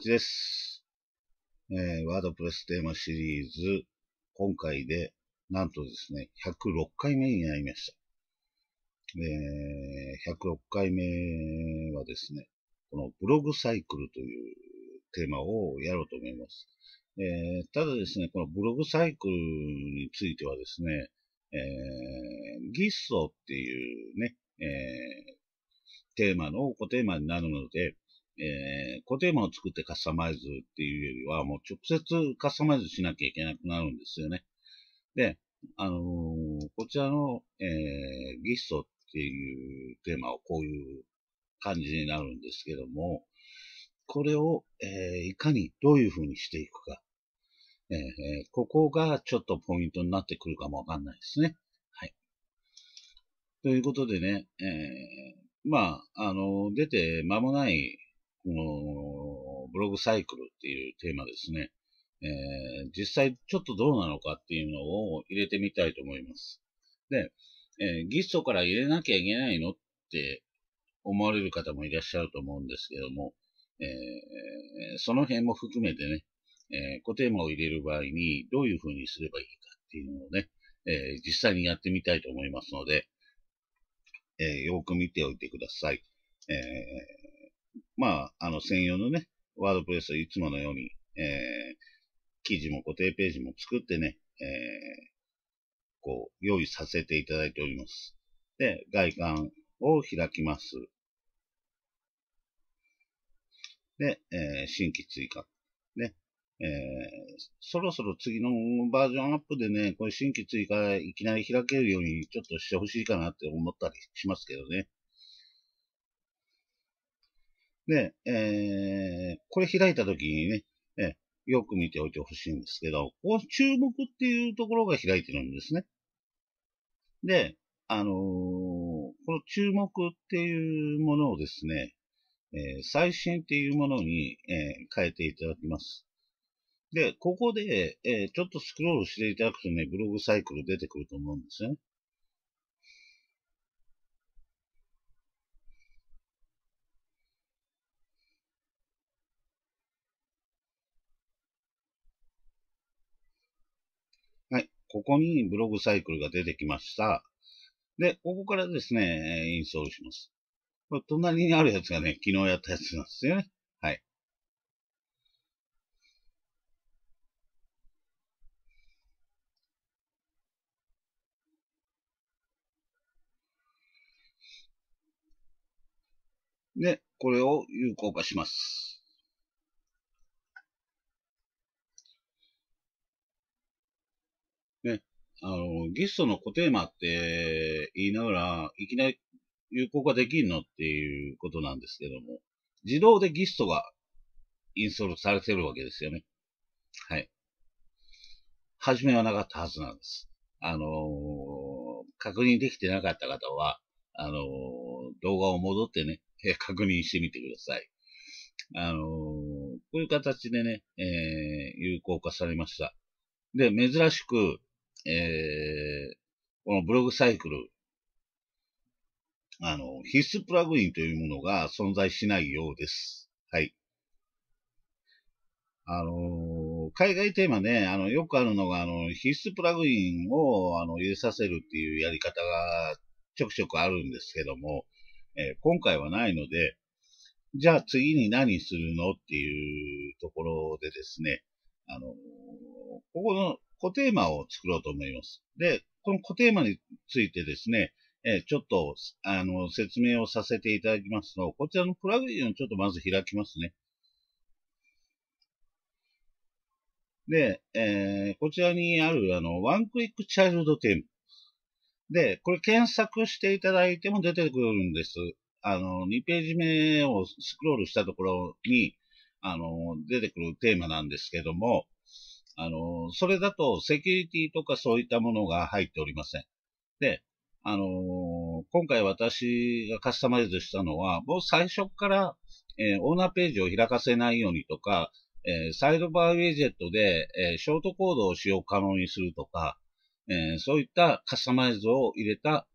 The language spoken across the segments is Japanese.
8です。えー、ワードプレステーマシリーズ、今回で、なんとですね、106回目になりました。えー、106回目はですね、このブログサイクルというテーマをやろうと思います。えー、ただですね、このブログサイクルについてはですね、えー、ギットっていうね、えー、テーマの、コテーマになるので、えー、固定マを作ってカスタマイズっていうよりは、もう直接カスタマイズしなきゃいけなくなるんですよね。で、あのー、こちらの、えー、ギストっていうテーマをこういう感じになるんですけども、これを、えー、いかにどういう風にしていくか。えー、ここがちょっとポイントになってくるかもわかんないですね。はい。ということでね、えー、まあ、あの、出て間もないこのブログサイクルっていうテーマですね、えー、実際ちょっとどうなのかっていうのを入れてみたいと思います。で、えー、ギストから入れなきゃいけないのって思われる方もいらっしゃると思うんですけども、えー、その辺も含めてね、えー、固テーマを入れる場合にどういう風にすればいいかっていうのをね、えー、実際にやってみたいと思いますので、えー、よく見ておいてください。えーまあ、あの、専用のね、ワードプレスいつものように、えー、記事も固定ページも作ってね、えー、こう、用意させていただいております。で、外観を開きます。で、えー、新規追加。ね、えー、そろそろ次のバージョンアップでね、これ新規追加いきなり開けるようにちょっとしてほしいかなって思ったりしますけどね。で、えー、これ開いた時にね、えー、よく見ておいてほしいんですけど、ここ注目っていうところが開いてるんですね。で、あのー、この注目っていうものをですね、えー、最新っていうものに、え変えていただきます。で、ここで、えちょっとスクロールしていただくとね、ブログサイクル出てくると思うんですよね。ここにブログサイクルが出てきました。で、ここからですね、インストールします。隣にあるやつがね、昨日やったやつなんですよね。はい。で、これを有効化します。ね、あの、ゲストの固テーマって言いながら、いきなり有効化できんのっていうことなんですけども、自動でギストがインストールされてるわけですよね。はい。初めはなかったはずなんです。あのー、確認できてなかった方は、あのー、動画を戻ってね、確認してみてください。あのー、こういう形でね、え有効化されました。で、珍しく、えー、このブログサイクル、あの、必須プラグインというものが存在しないようです。はい。あのー、海外テーマね、あの、よくあるのが、あの、必須プラグインを、あの、入れさせるっていうやり方がちょくちょくあるんですけども、えー、今回はないので、じゃあ次に何するのっていうところでですね、あのー、ここのコテーマを作ろうと思います。で、このコテーマについてですね、えちょっと、あの、説明をさせていただきますと、こちらのプラグインをちょっとまず開きますね。で、えー、こちらにある、あの、ワンクリックチャイルドテーマ。で、これ検索していただいても出てくるんです。あの、2ページ目をスクロールしたところに、あの、出てくるテーマなんですけども、あの、それだとセキュリティとかそういったものが入っておりません。で、あの、今回私がカスタマイズしたのは、もう最初から、えー、オーナーページを開かせないようにとか、えー、サイドバーウィジェットで、えー、ショートコードを使用可能にするとか、えー、そういったカスタマイズを入れた、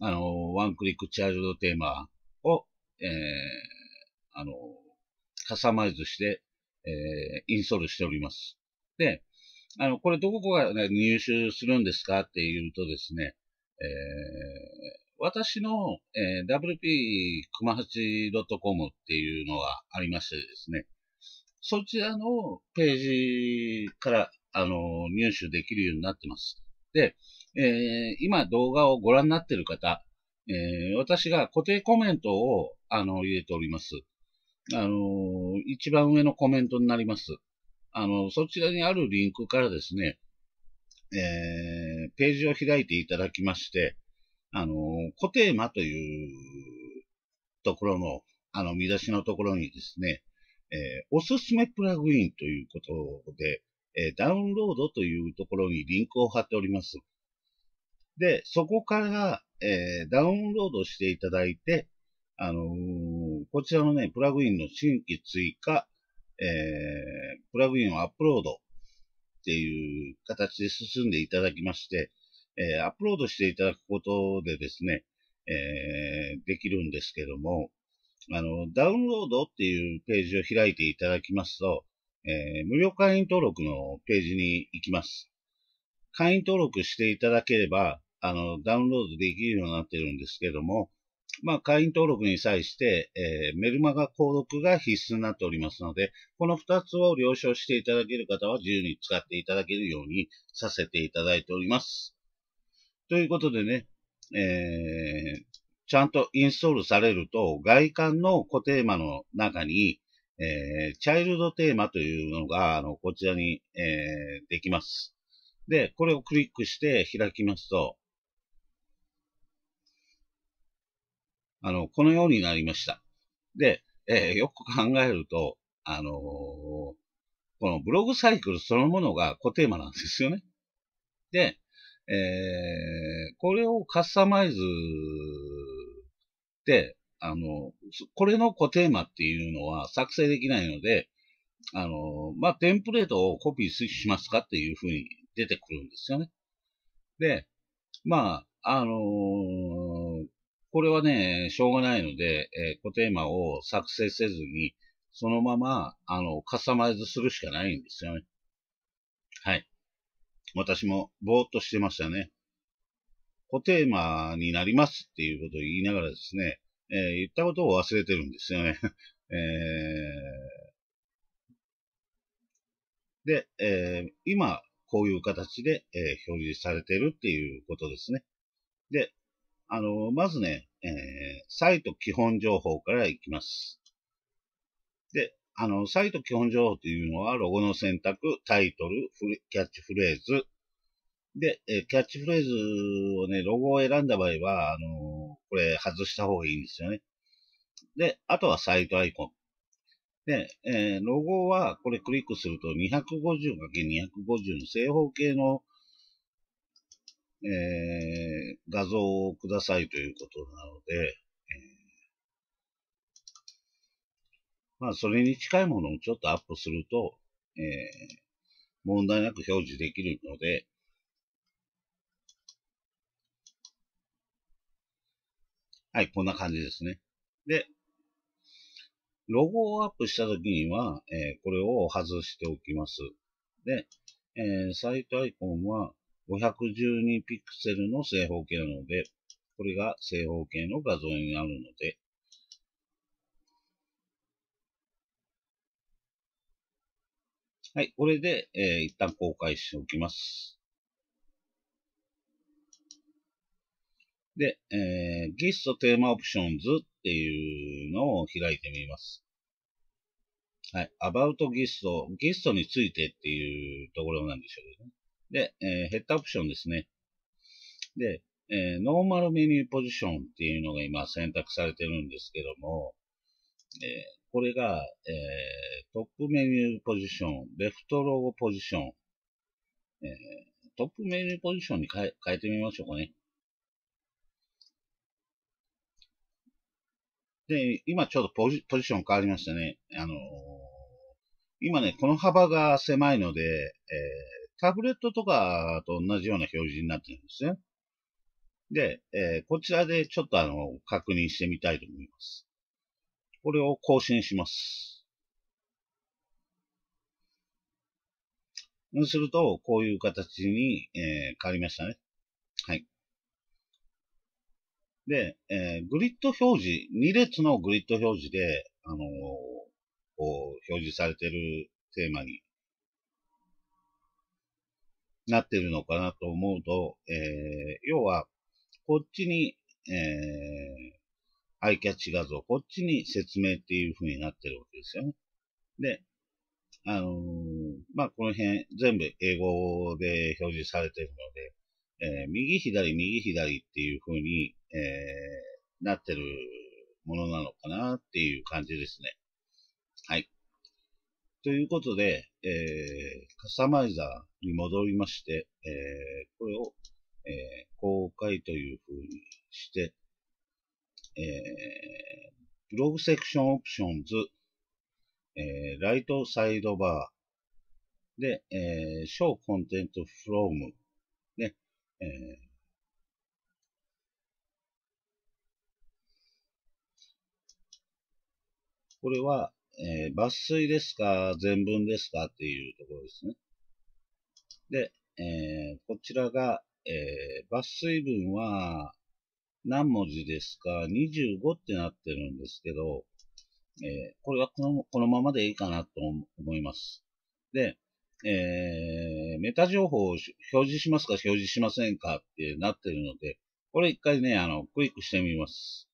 あのワンクリックチャージドテーマを、えあのカスタマイズして、えインストールしております。で、あの、これどこが、ね、入手するんですかっていうとですね、えー、私の、えー、WP 熊八 .com っていうのがありましてですね、そちらのページから、あの、入手できるようになってます。で、えー、今動画をご覧になっている方、えー、私が固定コメントを、あの、入れております。あの、一番上のコメントになります。あの、そちらにあるリンクからですね、えー、ページを開いていただきまして、あの、コテーマというところの、あの、見出しのところにですね、えー、おすすめプラグインということで、えー、ダウンロードというところにリンクを貼っております。で、そこから、えー、ダウンロードしていただいて、あのー、こちらのね、プラグインの新規追加、えー、プラグインをアップロードっていう形で進んでいただきまして、えー、アップロードしていただくことでですね、えー、できるんですけども、あの、ダウンロードっていうページを開いていただきますと、えー、無料会員登録のページに行きます。会員登録していただければ、あの、ダウンロードできるようになってるんですけども、まあ、会員登録に際して、えー、メルマガ購読が必須になっておりますので、この2つを了承していただける方は自由に使っていただけるようにさせていただいております。ということでね、えー、ちゃんとインストールされると、外観の固テーマの中に、えー、チャイルドテーマというのが、あの、こちらに、えー、できます。で、これをクリックして開きますと、あの、このようになりました。で、えー、よく考えると、あのー、このブログサイクルそのものが固テーマなんですよね。で、えー、これをカスタマイズで、あの、これの固テーマっていうのは作成できないので、あの、まあ、テンプレートをコピーしますかっていうふうに出てくるんですよね。で、まあ、あのーこれはね、しょうがないので、えー、コテーマを作成せずに、そのまま、あの、カスタマイズするしかないんですよね。はい。私もぼーっとしてましたね。コテーマになりますっていうことを言いながらですね、えー、言ったことを忘れてるんですよね。えー、で、えー、今、こういう形で、え表示されてるっていうことですね。で、あの、まずね、えー、サイト基本情報からいきます。で、あの、サイト基本情報というのは、ロゴの選択、タイトル、キャッチフレーズ。で、えー、キャッチフレーズをね、ロゴを選んだ場合は、あのこれ外した方がいいんですよね。で、あとはサイトアイコン。で、えー、ロゴはこれクリックすると 250×250 の正方形のえー、画像をくださいということなので、まあ、それに近いものをちょっとアップすると、えー、問題なく表示できるので、はい、こんな感じですね。で、ロゴをアップしたときには、えー、これを外しておきます。で、えー、サイトアイコンは、512ピクセルの正方形なので、これが正方形の画像になるので、はい、これで、えー、一旦公開しておきます。で、えー、i ストテーマオプションズっていうのを開いてみます。はい、About GIST、GIST についてっていうところなんでしょうね。で、えー、ヘッダーオプションですね。で、えー、ノーマルメニューポジションっていうのが今選択されてるんですけども、えー、これが、えー、トップメニューポジション、レフトロゴポジション、えトップメニューポジションに変え変えてみましょうかね。で、今ちょっとポジポジション変わりましたね。あの今ね、この幅が狭いので、えタブレットとかと同じような表示になってるんですね。で、えー、こちらでちょっとあの、確認してみたいと思います。これを更新します。すると、こういう形に、えー、変わりましたね。はい。で、えー、グリッド表示、2列のグリッド表示で、あのー、表示されているテーマになってるのかなと思うと、えー、要は、こっちに、えー、アイキャッチ画像、こっちに説明っていう風になってるわけですよね。で、あのー、まあ、この辺全部英語で表示されてるので、えー、右左右左っていう風に、えー、なってるものなのかなっていう感じですね。はい。ということで、えー、カスタマイザー、に戻りまして、えー、これを、えー、公開というふうにして、えブログセクションオプションズ、えライトサイドバーで、えー、ショーコンテンツフローム、ね、えこれは、えー、抜粋ですか、全文ですかっていうところですね。で、えー、こちらが、えー、抜粋文は何文字ですか ?25 ってなってるんですけど、えー、これはこのこのままでいいかなと思います。で、えー、メタ情報を表示しますか表示しませんかってなってるので、これ一回ね、あの、クイックしてみます。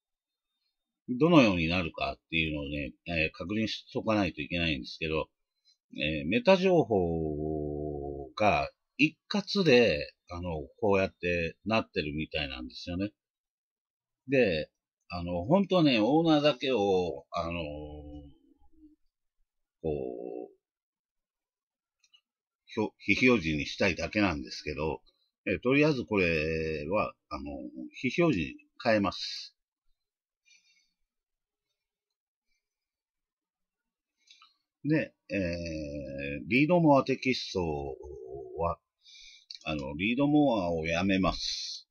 どのようになるかっていうのをね、えー、確認しとかないといけないんですけど、えー、メタ情報をか、一括で、あの、こうやってなってるみたいなんですよね。で、あの、本当ね、オーナーだけを、あの、こう、非表示にしたいだけなんですけど、えとりあえずこれは、あの、非表示に変えます。で、えー、リードモアテキストあの、リードモアをやめます。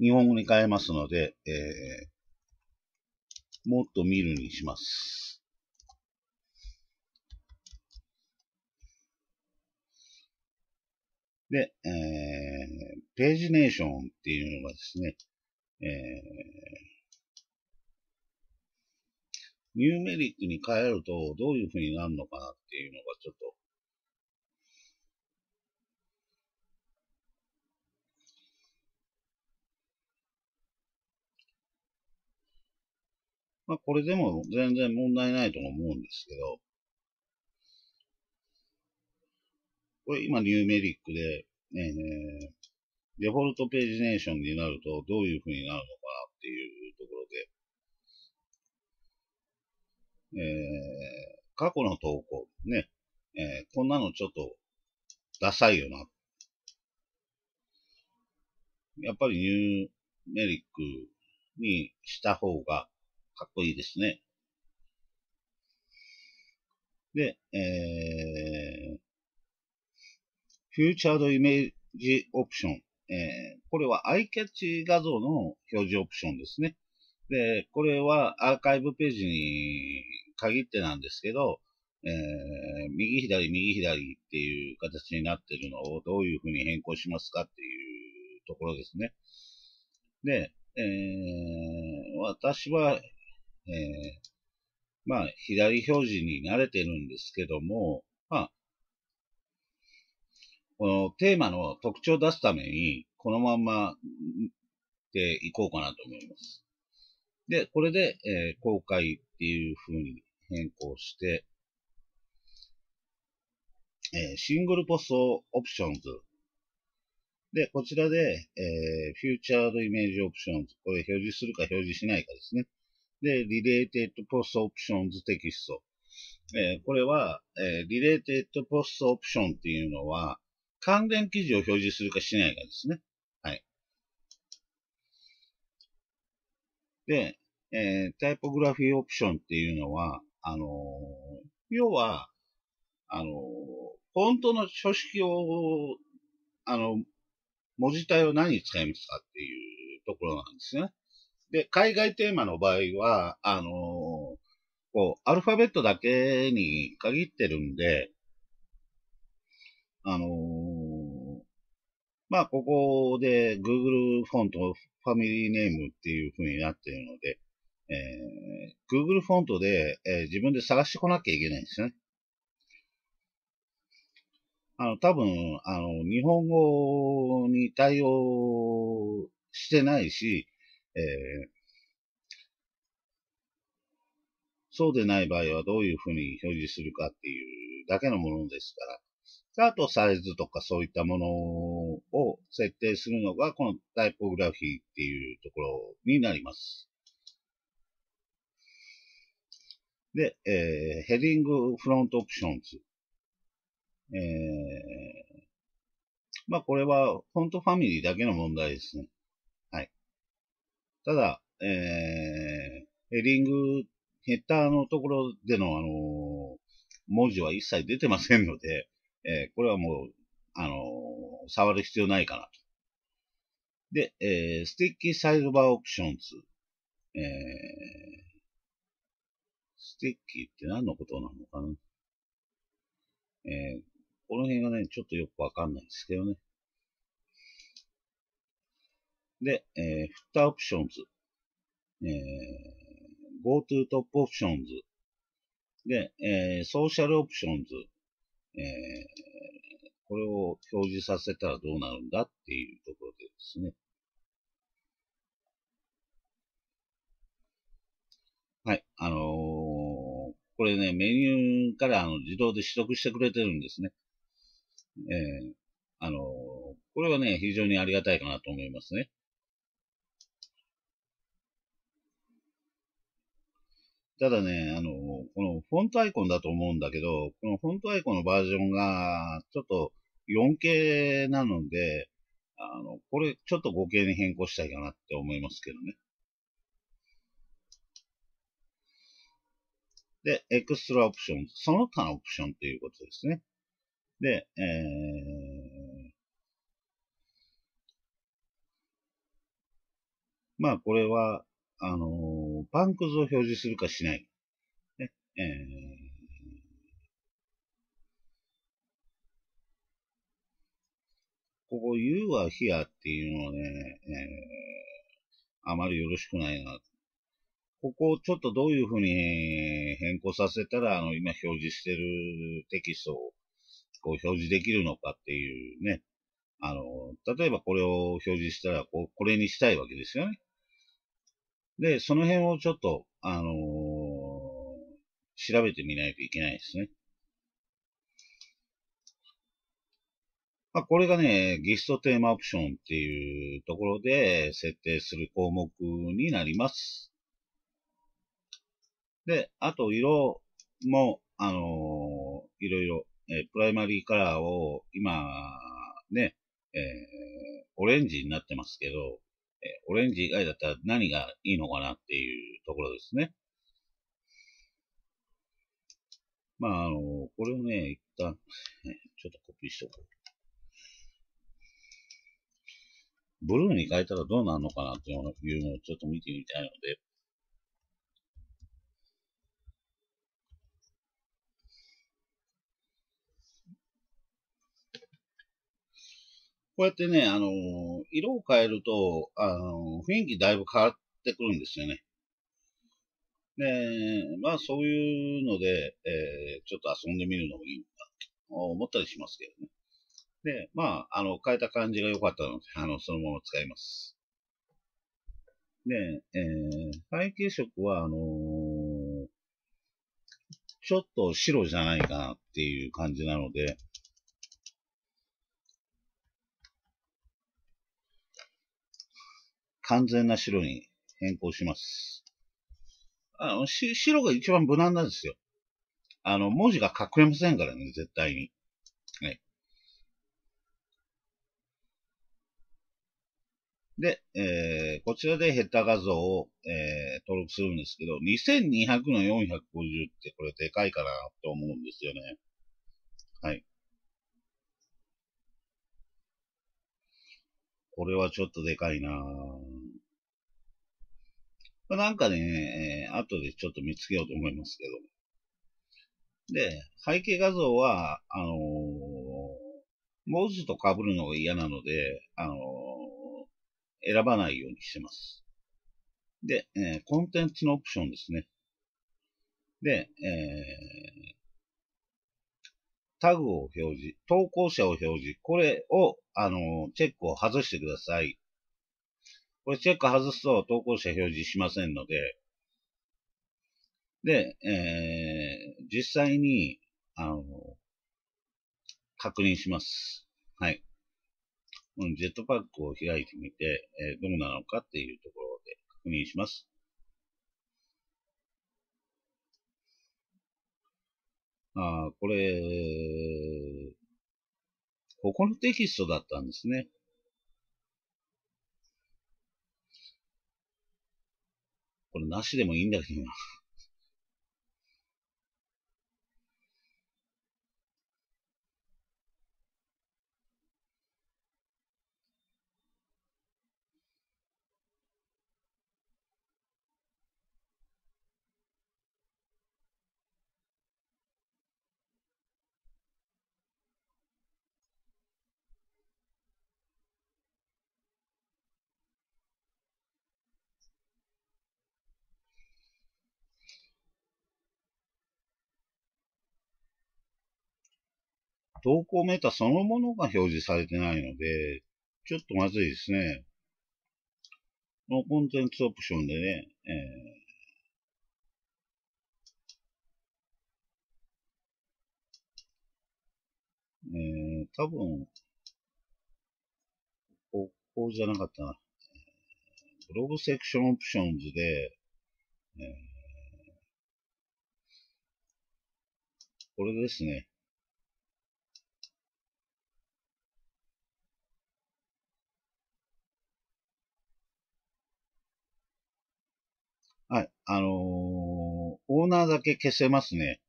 日本語に変えますので、えー、もっと見るにします。で、えー、ページネーションっていうのがですね、えー、ニューメリックに変えるとどういう風になるのかなっていうのがちょっとまあ、これでも全然問題ないと思うんですけど、これ今ニューメリックで、えデフォルトページネーションになるとどういう風になるのかなっていうところで、えー、過去の投稿、ね、えー、こんなのちょっとダサいよな。やっぱりニューメリックにした方がかっこいいですね。で、えー、フューチャードイメージオプション。えー、これはアイキャッチ画像の表示オプションですね。で、これはアーカイブページに限ってなんですけど、えー、右左右左っていう形になってるのをどういうふうに変更しますかっていうところですね。で、えー、私はえー、まあ、左表示に慣れてるんですけども、まあ、このテーマの特徴を出すために、このまんまでいこうかなと思います。で、これで、えー、公開っていう風に変更して、えー、シングルポストオプションズ。で、こちらで、えー、フューチャードイメージオプションズ。これ表示するか表示しないかですね。で、リレーテッドポストオプションズテキスト。えー、これは、えー、リレーテッドポストオプションっていうのは、関連記事を表示するかしないかですね。はい。で、えー、タイポグラフィーオプションっていうのは、あのー、要は、あのー、フォントの書式を、あの、文字体を何に使いますかっていうところなんですね。で、海外テーマの場合は、あのー、こう、アルファベットだけに限ってるんで、あのー、まあ、ここで Google フォントファミリーネームっていう風になってるので、えー、Google フォントで、えー、自分で探してこなきゃいけないんですね。あの、多分、あの、日本語に対応してないし、えそうでない場合はどういうふうに表示するかっていうだけのものですから、あとサイズとかそういったものを設定するのが、このタイポグラフィーっていうところになります。で、えー、ヘディングフロントオプションズ。えー、まあこれはフォントファミリーだけの問題ですね。ただ、えー、ヘリング、ヘッダーのところでの、あの文字は一切出てませんので、えー、これはもう、あの触る必要ないかなと。で、えー、ステッキサイドバーオプションズ。えー、ステッキって何のことなのかなえー、この辺がね、ちょっとよくわかんないですけどね。で、えー、フッターオプションズ、えー、GoTo トップオプションズ、で、えー、ソーシャルオプションズ、えー、これを表示させたらどうなるんだっていうところでですね。はい、あのー、これね、メニューからあの自動で取得してくれてるんですね。えー、あのー、これはね、非常にありがたいかなと思いますね。ただね、あの、このフォントアイコンだと思うんだけど、このフォントアイコンのバージョンが、ちょっと 4K なので、あの、これちょっと 5K に変更したいかなって思いますけどね。で、エクストラオプション、その他のオプションということですね。で、えー、まあこれは、あのーパンクズを表示するかしない。ね、えーここ You are here っていうのはね、えー、あまりよろしくないな。ここをちょっとどういうふうに変更させたら、あの、今表示してるテキストをこう表示できるのかっていうね。あの、例えばこれを表示したら、こう、これにしたいわけですよね。で、その辺をちょっと、あのー、調べてみないといけないですね。まあ、これがね、ギストテーマオプションっていうところで設定する項目になります。で、あと色も、あのー、いろいろ、えプライマリーカラーを今、ね、えー、オレンジになってますけど、オレンジ以外だったら何がいいのかなっていうところですね。まあ、あの、これをね、一旦、ちょっとコピーしとこう。ブルーに変えたらどうなるのかなっていうのをちょっと見てみたいので、こうやってね、あのー色を変えると、あの、雰囲気だいぶ変わってくるんですよね。で、まあそういうので、えー、ちょっと遊んでみるのもいいのかと思ったりしますけどね。で、まあ、あの、変えた感じが良かったので、あの、そのまま使います。で、えー、背景色は、あのー、ちょっと白じゃないかなっていう感じなので、完全な白に変更します。あの、し、白が一番無難なんですよ。あの、文字が隠れませんからね、絶対に。はい。で、えー、こちらでヘッダー画像を、えー、登録するんですけど、2200の450ってこれでかいかなと思うんですよね。はい。これはちょっとでかいななんかね、後でちょっと見つけようと思いますけど。で、背景画像は、あのー、字ズと被るのが嫌なので、あのー、選ばないようにしてます。で、えー、コンテンツのオプションですね。で、えー、タグを表示、投稿者を表示、これを、あのチェックを外してください。これチェック外すと投稿者表示しませんので、で、えー、実際に、あの確認します。はい。ジェットパックを開いてみて、えー、どうなのかっていうところで確認します。あこれ、ここのテキストだったんですね。これなしでもいいんだけどな。投稿メータそのものが表示されてないので、ちょっとまずいですね。このコンテンツオプションでね、えーえー、多分、ここじゃなかったな。ログセクションオプションズで、えー、これですね。はい、あのー、オーナーだけ消せますね。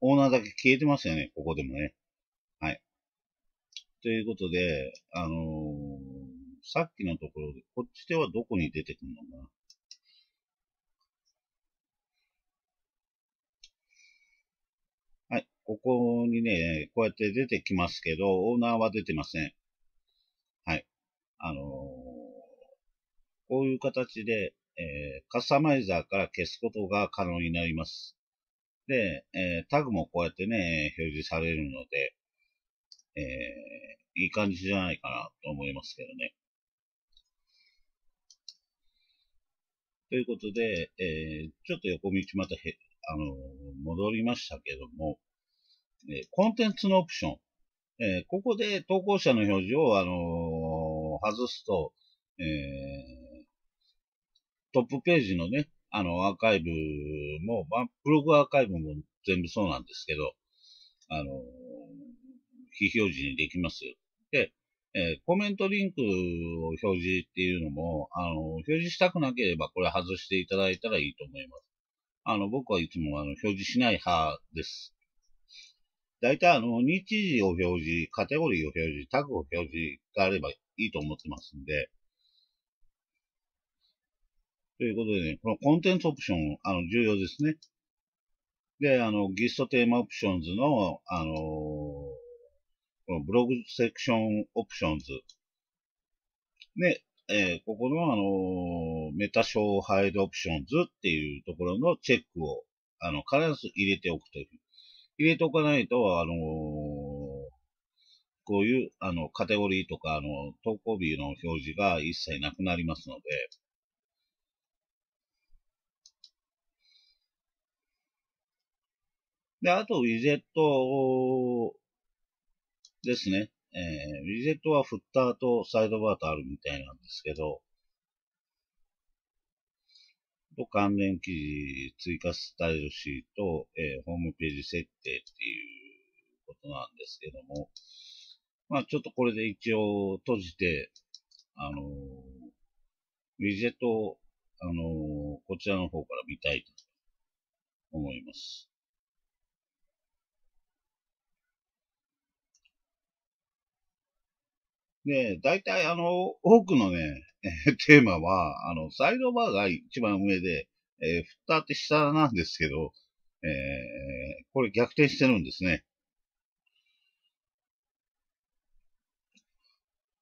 オーナーだけ消えてますよね、ここでもね。はい。ということで、あのー、さっきのところで、こっちではどこに出てくるのかな。はい、ここにね、こうやって出てきますけど、オーナーは出てません。はい。あのーこういう形で、えー、カスタマイザーから消すことが可能になります。で、えー、タグもこうやってね、表示されるので、えー、いい感じじゃないかなと思いますけどね。ということで、えー、ちょっと横道またへ、あのー、戻りましたけども、えー、コンテンツのオプション。えー、ここで投稿者の表示を、あのー、外すと、えー、トップページのね、あの、アーカイブも、まあ、ブログアーカイブも全部そうなんですけど、あの、非表示にできますよ。で、えー、コメントリンクを表示っていうのも、あの、表示したくなければこれ外していただいたらいいと思います。あの、僕はいつもあの表示しない派です。大体あの、日時を表示、カテゴリーを表示、タグを表示があればいいと思ってますんで、ということでね、このコンテンツオプション、あの、重要ですね。で、あの、ギストテーマオプションズの、あのー、このブログセクションオプションズ。で、えー、ここの、あのー、メタショーハイドオプションズっていうところのチェックを、あの、必ず入れておくという。入れておかないと、あのー、こういう、あの、カテゴリーとか、あの、投稿日の表示が一切なくなりますので、で、あと、ウィジェットですね。えー、ウィジェットはフッターとサイドバーとあるみたいなんですけど、と関連記事、追加スタイルシート、えー、ホームページ設定っていうことなんですけども、まあちょっとこれで一応閉じて、あのー、ウィジェットを、あのー、こちらの方から見たいと思います。で、大体あの、多くのね、テーマは、あの、サイドバーが一番上で、えー、フッって下なんですけど、えー、これ逆転してるんですね。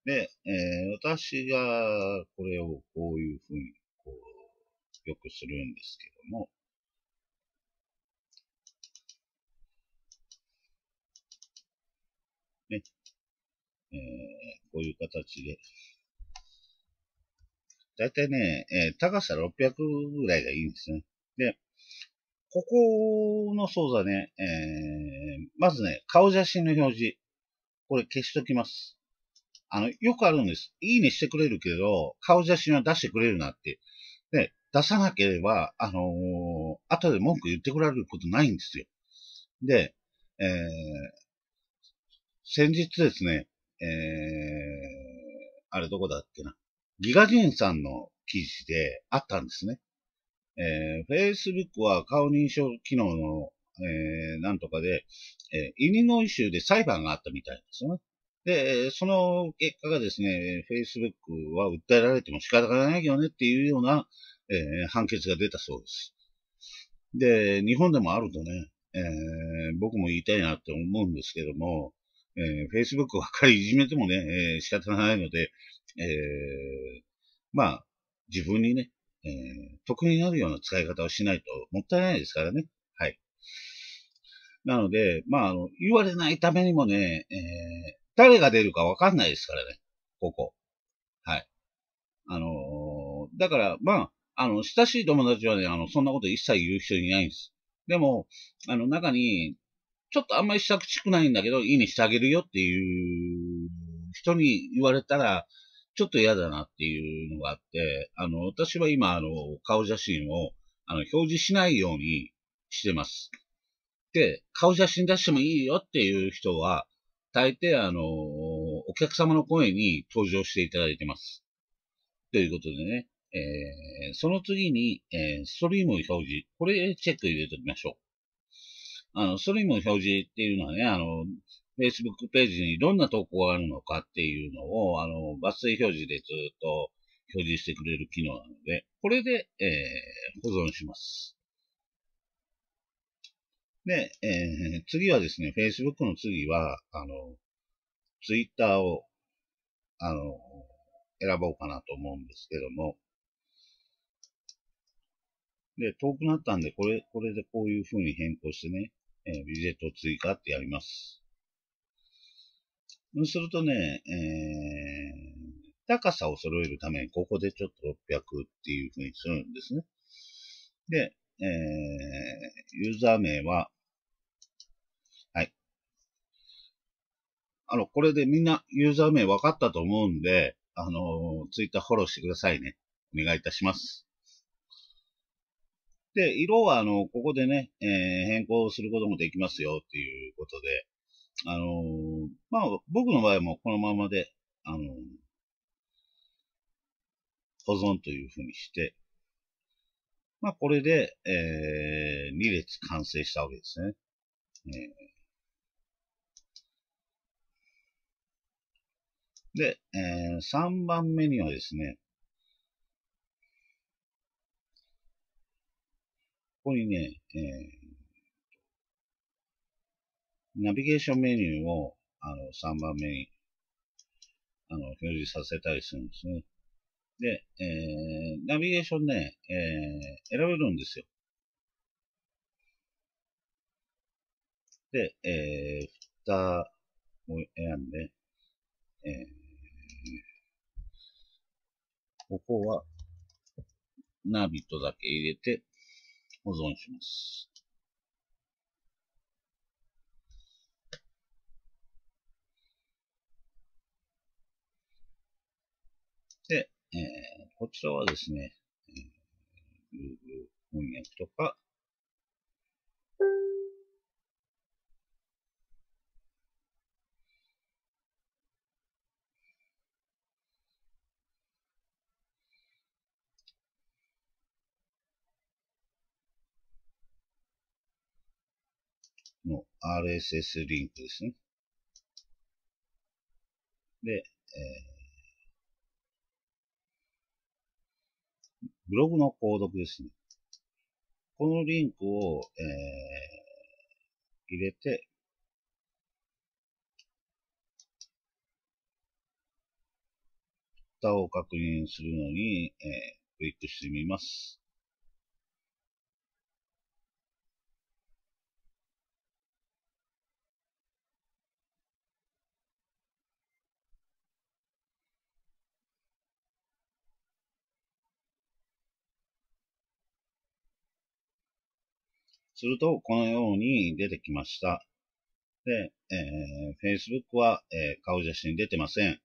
で、えー、私がこれをこういうふうに、こう、よくするんですけども、ね、えーこういう形で。だいたいね、えー、高さ600ぐらいがいいんですね。で、ここの操作ね、えー、まずね、顔写真の表示。これ消しときます。あの、よくあるんです。いいねしてくれるけど、顔写真は出してくれるなって。で、出さなければ、あのー、後で文句言ってくれることないんですよ。で、えー、先日ですね、えー、あれどこだっけな。ギガジンさんの記事であったんですね。えー、Facebook は顔認証機能の、えー、なんとかで、えー、イリノイ州で裁判があったみたいですよね。で、その結果がですね、Facebook は訴えられても仕方がないよねっていうような、えー、判決が出たそうです。で、日本でもあるとね、えー、僕も言いたいなって思うんですけども、えー、Facebook ばっかりいじめてもね、えー、仕方ないので、えー、まあ、自分にね、えー、得になるような使い方をしないともったいないですからね。はい。なので、まあ、あの、言われないためにもね、えー、誰が出るかわかんないですからね、ここ。はい。あのー、だから、まあ、あの、親しい友達はね、あの、そんなこと一切言う人いないんです。でも、あの、中に、ちょっとあんまりしたくしくないんだけど、いいねしてあげるよっていう人に言われたら、ちょっと嫌だなっていうのがあって、あの、私は今、あの、顔写真を、あの、表示しないようにしてます。で、顔写真出してもいいよっていう人は、大抵、あの、お客様の声に登場していただいてます。ということでね、えー、その次に、えー、ストリーム表示、これチェック入れておきましょう。あの、ストリムの表示っていうのはね、あの、Facebook ページにどんな投稿があるのかっていうのを、あの、抜粋表示でずっと表示してくれる機能なので、これで、えー、保存します。で、えー、次はですね、Facebook の次は、あの、Twitter を、あの、選ぼうかなと思うんですけども、で、遠くなったんで、これ、これでこういう風に変更してね、えー、ビジェットを追加ってやります。そうするとね、えー、高さを揃えるために、ここでちょっと600っていうふうにするんですね。で、えー、ユーザー名は、はい。あの、これでみんなユーザー名分かったと思うんで、あのー、ツイッターフォローしてくださいね。お願いいたします。で、色は、あの、ここでね、えー、変更することもできますよ、っていうことで、あのー、まあ、僕の場合もこのままで、あのー、保存というふうにして、まあ、これで、えー、2列完成したわけですね。えー、で、えー、3番目にはですね、ここにね、えー、ナビゲーションメニューを、あの、3番目に、あの、表示させたりするんですね。で、えー、ナビゲーションね、えー、選べるんですよ。で、えー、蓋を選んで、えー、ここは、ナビとだけ入れて、保存します。で、えー、こちらはですね、え Google 翻訳とか、の RSS リンクですね。で、えー、ブログの購読ですね。このリンクを、えー、入れて、蓋を確認するのに、えー、クリックしてみます。すると、このように出てきました。で、えー、Facebook は、えー、顔写真出てません。えー、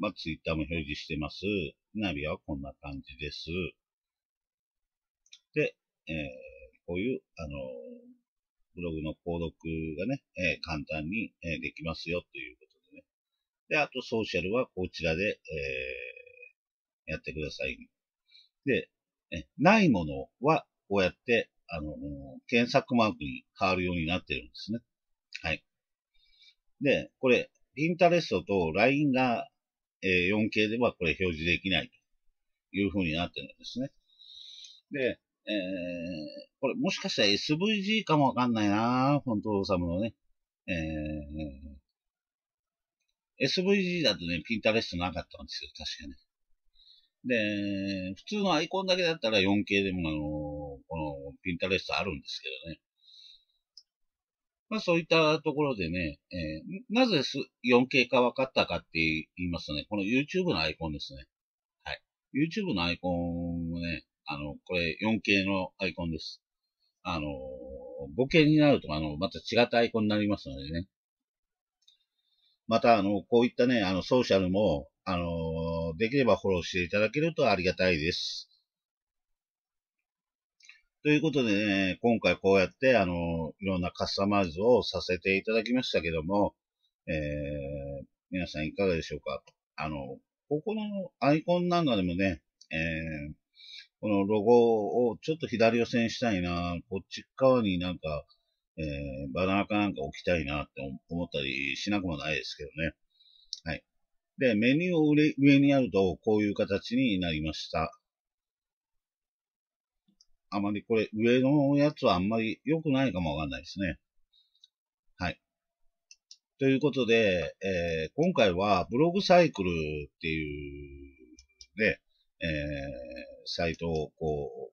まあ、Twitter も表示してます。ナビはこんな感じです。で、えー、こういう、あのブログの購読がね、えー、簡単に、えー、できますよということでね。で、あとソーシャルはこちらで、えー、やってください。で、えないものはこうやって、あの、検索マークに変わるようになってるんですね。はい。で、これ、ピンタレストと LINE が、えー、4K ではこれ表示できないというふうになってるんですね。で、えー、これもしかしたら SVG かもわかんないなフォントサムのね。えー、SVG だとね、ピンタレストなかったんですよ、確かに。で、普通のアイコンだけだったら 4K でも、あのピンタレストあるんですけどね。まあそういったところでね、えー、なぜ 4K か分かったかって言いますとね、この YouTube のアイコンですね。はい。YouTube のアイコンもね、あの、これ 4K のアイコンです。あの、5K になると、あの、また違ったアイコンになりますのでね。また、あの、こういったね、あの、ソーシャルも、あの、できればフォローしていただけるとありがたいです。ということでね、今回こうやって、あの、いろんなカスタマイズをさせていただきましたけども、えー、皆さんいかがでしょうかあの、ここのアイコンなんかでもね、えー、このロゴをちょっと左寄せにしたいな、こっち側になんか、えー、バナーかなんか置きたいなって思ったりしなくもないですけどね。はい。で、メニューを上にやると、こういう形になりました。あまりこれ、上のやつはあんまり良くないかもわかんないですね。はい。ということで、えー、今回はブログサイクルっていう、ね、えー、サイトをこう、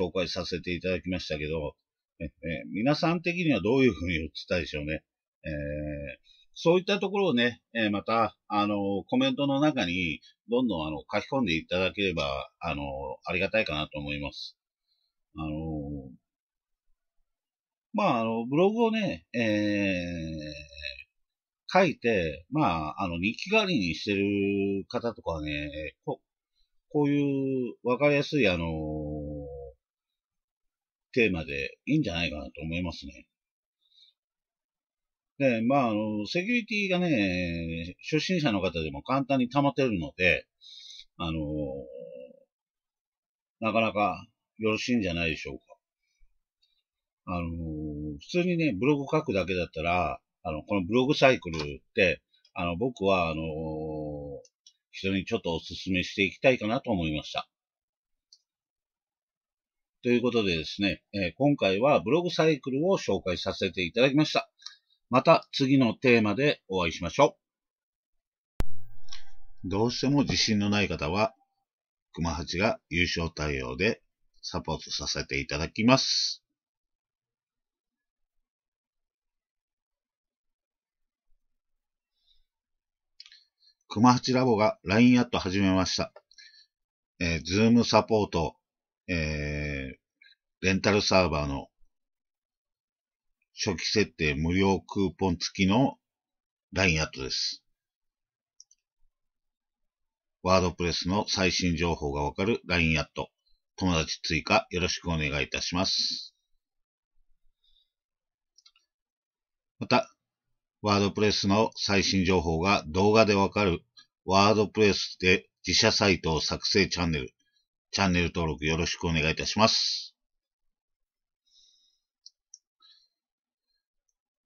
紹介させていただきましたけど、え皆さん的にはどういうふうに映ったでしょうね。えー、そういったところをね、えー、また、あの、コメントの中に、どんどんあの書き込んでいただければ、あの、ありがたいかなと思います。あのー、まあ、あの、ブログをね、えー、書いて、まあ、あの、日記代わりにしてる方とかね、ここういうわかりやすい、あのー、テーマでいいんじゃないかなと思いますね。で、まあ、あの、セキュリティがね、初心者の方でも簡単に保てるので、あのー、なかなかよろしいんじゃないでしょうか。あのー、普通にね、ブログ書くだけだったら、あの、このブログサイクルって、あの、僕は、あのー、人にちょっとお勧めしていきたいかなと思いました。ということでですね、えー、今回はブログサイクルを紹介させていただきました。また次のテーマでお会いしましょう。どうしても自信のない方は、熊八が優勝対応でサポートさせていただきます。熊八ラボが LINE アット始めました。えー、ズームサポート、えー、レンタルサーバーの初期設定無料クーポン付きの LINE アットです。ワードプレスの最新情報がわかる LINE アット。友達追加よろしくお願いいたします。また、ワードプレスの最新情報が動画でわかるワードプレスで自社サイトを作成チャンネル、チャンネル登録よろしくお願いいたします。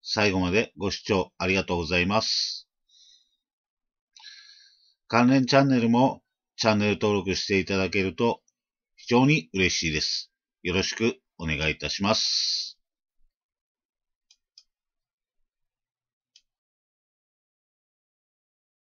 最後までご視聴ありがとうございます。関連チャンネルもチャンネル登録していただけると常に嬉しいです。よろしくお願いいたします。